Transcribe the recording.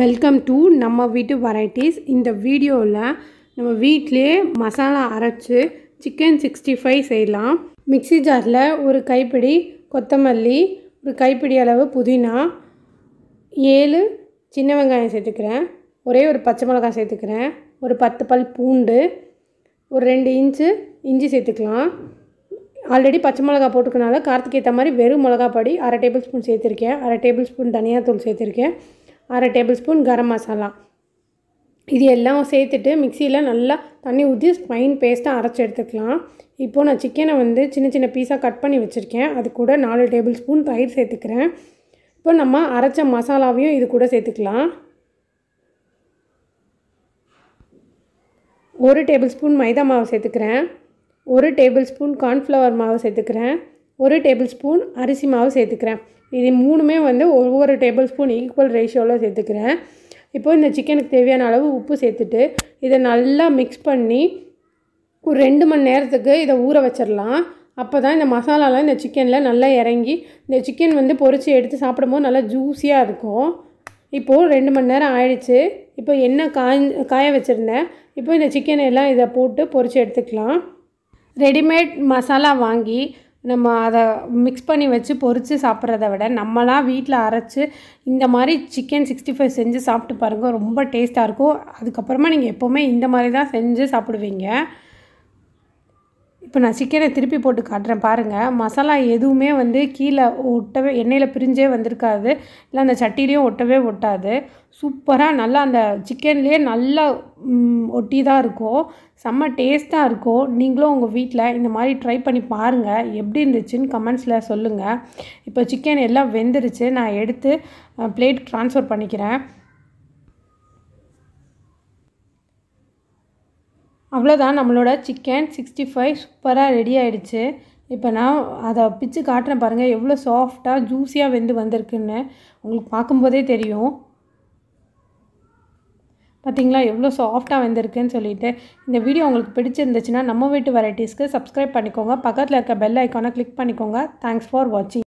welcome to நம்ம வீட்டு varieties இந்த வீடியோவில் நம்ம வீட்டிலே மசாலா அரைச்சி சிக்கன் சிக்ஸ்டி ஃபைவ் செய்யலாம் மிக்சி ஜாரில் ஒரு கைப்பிடி கொத்தமல்லி ஒரு கைப்பிடி அளவு புதினா ஏழு சின்ன வெங்காயம் சேர்த்துக்கிறேன் ஒரே ஒரு பச்சை மிளகாய் சேர்த்துக்கிறேன் ஒரு பத்து பல் பூண்டு ஒரு ரெண்டு இன்ச்சு இஞ்சி சேர்த்துக்கலாம் ஆல்ரெடி பச்சை மிளகா போட்டுக்கனால காரத்துக்கு ஏற்ற மாதிரி வெறும் மிளகாய் படி அரை டேபிள் ஸ்பூன் சேர்த்துருக்கேன் அரை டேபிள் ஸ்பூன் தனியாத்தூள் சேர்த்துருக்கேன் அரை டேபிள் ஸ்பூன் கரம் மசாலா இது எல்லாம் சேர்த்துட்டு மிக்சியில் நல்லா தண்ணி ஊற்றி ஃபைன் பேஸ்ட்டாக அரைச்சி எடுத்துக்கலாம் இப்போது நான் சிக்கனை வந்து சின்ன சின்ன பீஸாக கட் பண்ணி வச்சுருக்கேன் அது கூட நாலு டேபிள் ஸ்பூன் தயிர் சேர்த்துக்கிறேன் இப்போ நம்ம அரைச்ச மசாலாவையும் இது கூட சேர்த்துக்கலாம் ஒரு டேபிள் ஸ்பூன் மைதா மாவு சேர்த்துக்கிறேன் ஒரு டேபிள் ஸ்பூன் கார்ன்ஃப்ளவர் மாவு சேர்த்துக்கிறேன் ஒரு டேபிள் ஸ்பூன் அரிசி மாவு சேர்த்துக்கிறேன் இது மூணுமே வந்து ஒவ்வொரு டேபிள் ஸ்பூன் ஈக்குவல் ரேஷியோவில் சேர்த்துக்கிறேன் இப்போது இந்த சிக்கனுக்கு தேவையான அளவு உப்பு சேர்த்துட்டு இதை நல்லா மிக்ஸ் பண்ணி ஒரு ரெண்டு மணி நேரத்துக்கு இதை ஊற வச்சிடலாம் அப்போ தான் இந்த மசாலாலாம் இந்த சிக்கனில் நல்லா இறங்கி இந்த சிக்கன் வந்து பொறிச்சு எடுத்து சாப்பிடும்போது நல்லா ஜூஸியாக இருக்கும் இப்போது ரெண்டு மணி நேரம் ஆயிடுச்சு இப்போ என்ன காய காய வச்சுருந்தேன் இப்போ இந்த சிக்கன் எல்லாம் இதை போட்டு பொறிச்சு எடுத்துக்கலாம் ரெடிமேட் மசாலா வாங்கி நம்ம அதை மிக்ஸ் பண்ணி வச்சு பொறித்து சாப்பிட்றத விட நம்மளாம் வீட்டில் அரைச்சி இந்த மாதிரி சிக்கன் சிக்ஸ்டி ஃபைவ் செஞ்சு சாப்பிட்டு பாருங்கள் ரொம்ப டேஸ்ட்டாக இருக்கும் அதுக்கப்புறமா நீங்கள் எப்போவுமே இந்த மாதிரி தான் செஞ்சு சாப்பிடுவீங்க இப்போ நான் சிக்கனை திருப்பி போட்டு காட்டுறேன் பாருங்கள் மசாலா எதுவுமே வந்து கீழே ஒட்டவே எண்ணெயில் பிரிஞ்சே வந்திருக்காது இல்லை அந்த சட்டிலையும் ஒட்டவே ஒட்டாது சூப்பராக நல்லா அந்த சிக்கன்லேயே நல்லா ஒட்டி தான் இருக்கும் செம்ம டேஸ்ட்டாக இருக்கும் நீங்களும் உங்கள் வீட்டில் இந்த மாதிரி ட்ரை பண்ணி பாருங்கள் எப்படி இருந்துச்சுன்னு கமெண்ட்ஸில் சொல்லுங்கள் இப்போ சிக்கன் எல்லாம் வெந்துருச்சு நான் எடுத்து பிளேட் ட்ரான்ஸ்ஃபர் பண்ணிக்கிறேன் அவ்வளோதான் நம்மளோட சிக்கன் சிக்ஸ்டி ஃபைவ் சூப்பராக ரெடி ஆகிடுச்சு இப்போ நான் அதை பிச்சு காட்டுறேன் பாருங்கள் எவ்வளோ சாஃப்டாக ஜூஸியாக வெந்து வந்திருக்குன்னு உங்களுக்கு பார்க்கும்போதே தெரியும் பார்த்திங்களா எவ்வளோ சாஃப்டாக வந்திருக்குன்னு சொல்லிட்டு இந்த வீடியோ உங்களுக்கு பிடிச்சிருந்துச்சுன்னா நம்ம வீட்டு வெரைட்டிஸ்க்கு சப்ஸ்கிரைப் பண்ணிக்கோங்க பக்கத்தில் இருக்க பெல் ஐக்கானை கிளிக் பண்ணிக்கோங்க தேங்க்ஸ் ஃபார் வாட்சிங்